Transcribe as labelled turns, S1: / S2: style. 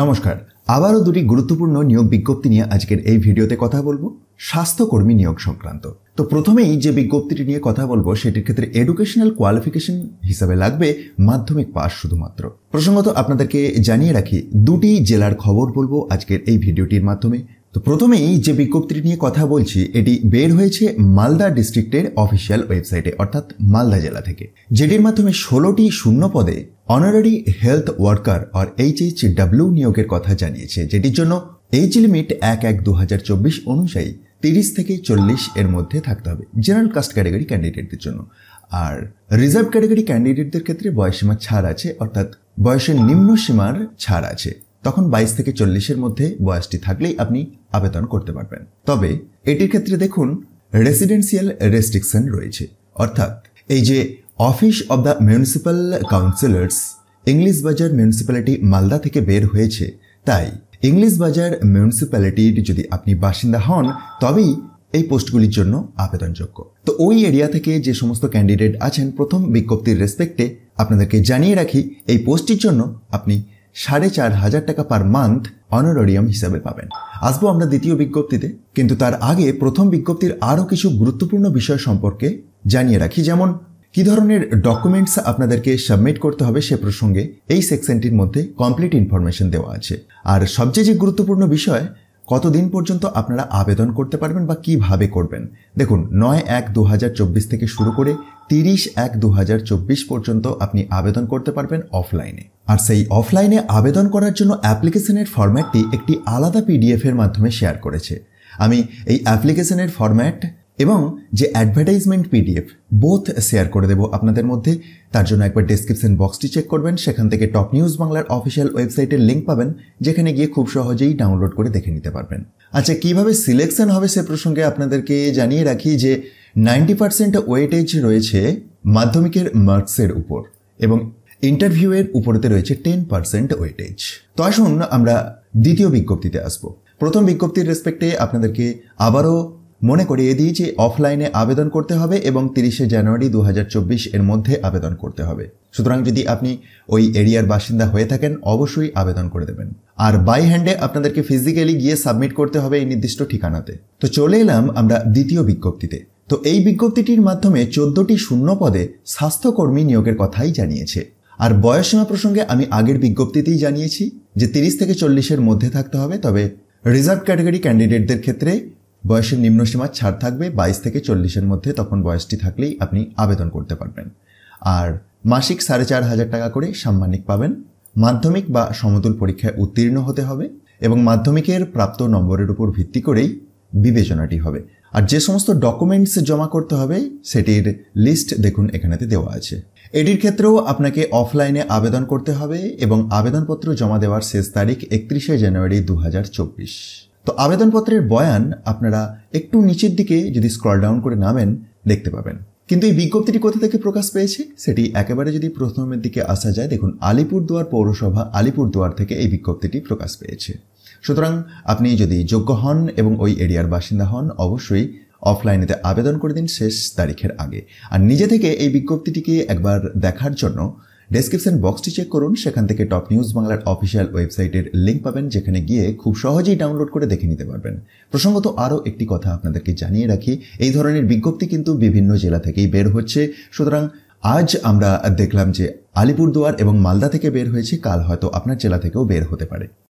S1: নমস্কার আবারও দুটি গুরুত্বপূর্ণ নিয়োগ বিজ্ঞপ্তি নিয়ে আজকের এই ভিডিওতে কথা বলবো স্বাস্থ্যকর্মী নিয়োগ সংক্রান্ত তো প্রথমেই যে বিজ্ঞপ্তিটি নিয়ে কথা বলবো সেটির ক্ষেত্রে এডুকেশনাল কোয়ালিফিকেশন হিসাবে লাগবে মাধ্যমিক পাস শুধুমাত্র প্রসঙ্গত আপনাদেরকে জানিয়ে রাখি দুটি জেলার খবর বলবো আজকের এই ভিডিওটির মাধ্যমে তো প্রথমেই যে বিজ্ঞপ্তিটি নিয়ে কথা বলছি এটি বের হয়েছে মালদা ডিস্ট্রিক্টের অফিসিয়াল ওয়েবসাইটে অর্থাৎ মালদা জেলা থেকে যেটির মাধ্যমে ষোলোটি শূন্য পদে অনারারি হেলথ ওয়ার্কার আর এইচ ডাব্লিউ নিয়োগের কথা জানিয়েছে যেটির জন্য এইচ লিমিট এক এক দু অনুযায়ী তিরিশ থেকে চল্লিশ এর মধ্যে থাকতে হবে জেনারেল কাস্ট ক্যাটাগরি ক্যান্ডিডেটদের জন্য আর রিজার্ভ ক্যাটাগরি ক্যান্ডিডেটদের ক্ষেত্রে বয়সীমা ছাড় আছে অর্থাৎ বয়সের নিম্ন সীমার ছাড় আছে তখন বাইশ থেকে চল্লিশের মধ্যে বয়সটি থাকলেই আপনি আবেদন করতে পারবেন তবে এটির ক্ষেত্রে দেখুন রেসিডেন্সিয়াল রেস্ট্রিকশন রয়েছে অর্থাৎ এই যে office of the municipal councillors English Bazar municipality Malda থেকে বের হয়েছে তাই ইংলিশ বাজার মিউনিসিপ্যালিটির যদি আপনি বাসিন্দা হন তবেই এই পোস্টগুলির জন্য আবেদনযোগ্য তো ওই এরিয়া থেকে যে সমস্ত ক্যান্ডিডেট আছেন প্রথম বিজ্ঞপ্তির রেসপেক্টে আপনাদেরকে জানিয়ে রাখি এই পোস্টটির জন্য আপনি সাড়ে চার হাজার টাকা পার মান্থ অনারোরিয়াম হিসাবে পাবেন আসবো আমরা দ্বিতীয় বিজ্ঞপ্তিতে কিন্তু তার আগে প্রথম বিজ্ঞপ্তির আরও কিছু গুরুত্বপূর্ণ বিষয় সম্পর্কে জানিয়ে রাখি যেমন কি ধরনের ডকুমেন্টস আপনাদেরকে সাবমিট করতে হবে সে প্রসঙ্গে এই সেকশনটির মধ্যে কমপ্লিট ইনফরমেশন দেওয়া আছে আর সবচেয়ে যে গুরুত্বপূর্ণ বিষয় কতদিন পর্যন্ত আপনারা আবেদন করতে পারবেন বা কিভাবে করবেন দেখুন নয় এক দু থেকে শুরু করে তিরিশ এক দু পর্যন্ত আপনি আবেদন করতে পারবেন অফলাইনে আর সেই অফলাইনে আবেদন করার জন্য অ্যাপ্লিকেশনের ফরম্যাটটি একটি আলাদা পিডিএফের মাধ্যমে শেয়ার করেছে আমি এই অ্যাপ্লিকেশনের ফরম্যাট এবং যে অ্যাডভার্টাইজমেন্ট পিডিএফ বোথ শেয়ার করে দেবো আপনাদের মধ্যে তার জন্য একবার ডেসক্রিপশন বক্সটি চেক করবেন সেখান থেকে টপ নিউজ বাংলার অফিসিয়াল ওয়েবসাইটের লিঙ্ক পাবেন যেখানে গিয়ে খুব সহজেই ডাউনলোড করে দেখে নিতে পারবেন আচ্ছা কিভাবে সিলেকশন হবে সে প্রসঙ্গে আপনাদেরকে জানিয়ে রাখি যে নাইনটি পার্সেন্ট ওয়েটেজ রয়েছে মাধ্যমিকের মার্কসের উপর এবং ইন্টারভিউয়ের উপরেতে রয়েছে টেন পার্সেন্ট ওয়েটেজ তো আসুন আমরা দ্বিতীয় বিজ্ঞপ্তিতে আসব প্রথম বিজ্ঞপ্তির রেসপেক্টে আপনাদেরকে আবারও মনে করিয়ে দিই যে অফলাইনে আবেদন করতে হবে এবং তিরিশে জানুয়ারি দু এর মধ্যে আবেদন করতে হবে সুতরাং যদি আপনি ওই এরিয়ার বাসিন্দা হয়ে থাকেন অবশ্যই আবেদন করে দেবেন আর বাই হ্যান্ডে আপনাদেরকে ফিজিক্যালি গিয়ে সাবমিট করতে হবে এই নির্দিষ্ট ঠিকানাতে তো চলে এলাম আমরা দ্বিতীয় বিজ্ঞপ্তিতে তো এই বিজ্ঞপ্তিটির মাধ্যমে চোদ্দটি শূন্য পদে স্বাস্থ্যকর্মী নিয়োগের কথাই জানিয়েছে আর বয়সসীমা প্রসঙ্গে আমি আগের বিজ্ঞপ্তিতেই জানিয়েছি যে তিরিশ থেকে চল্লিশের মধ্যে থাকতে হবে তবে রিজার্ভ ক্যাটাগরি ক্যান্ডিডেটদের ক্ষেত্রে বয়সের নিম্নসীমা ছাড় থাকবে বাইশ থেকে চল্লিশের মধ্যে তখন বয়সটি থাকলেই আপনি আবেদন করতে পারবেন আর মাসিক সাড়ে চার হাজার টাকা করে সাম্মানিক পাবেন মাধ্যমিক বা সমতুল পরীক্ষায় উত্তীর্ণ হতে হবে এবং মাধ্যমিকের প্রাপ্ত নম্বরের উপর ভিত্তি করেই বিবেচনাটি হবে আর যে সমস্ত ডকুমেন্টস জমা করতে হবে সেটির লিস্ট দেখুন এখানেতে দেওয়া আছে এটির ক্ষেত্রেও আপনাকে অফলাইনে আবেদন করতে হবে এবং আবেদনপত্র জমা দেওয়ার শেষ তারিখ একত্রিশে জানুয়ারি দু তো আবেদনপত্রের বয়ান আপনারা একটু নিচের দিকে যদি স্ক্রল ডাউন করে নামেন দেখতে পাবেন কিন্তু এই বিজ্ঞপ্তিটি কোথা থেকে প্রকাশ পেয়েছে সেটি একেবারে যদি প্রথমের দিকে আসা যায় দেখুন আলিপুরদুয়ার পৌরসভা আলিপুরদুয়ার থেকে এই বিজ্ঞপ্তিটি প্রকাশ পেয়েছে সুতরাং আপনি যদি যোগ্য হন এবং ওই এরিয়ার বাসিন্দা হন অবশ্যই অফলাইনেতে আবেদন করে দিন শেষ তারিখের আগে আর নিজে থেকে এই বিজ্ঞপ্তিটিকে একবার দেখার জন্য ডেসক্রিপশন বক্সটি চেক করুন সেখান থেকে টপ নিউজ বাংলার অফিসিয়াল ওয়েবসাইটের লিঙ্ক পাবেন যেখানে গিয়ে খুব সহজেই ডাউনলোড করে দেখে নিতে পারবেন প্রসঙ্গত আরও একটি কথা আপনাদেরকে জানিয়ে রাখি এই ধরনের বিজ্ঞপ্তি কিন্তু বিভিন্ন জেলা থেকেই বের হচ্ছে সুতরাং আজ আমরা দেখলাম যে আলিপুরদুয়ার এবং মালদা থেকে বের হয়েছে কাল হয়তো আপনার জেলা থেকেও বের হতে পারে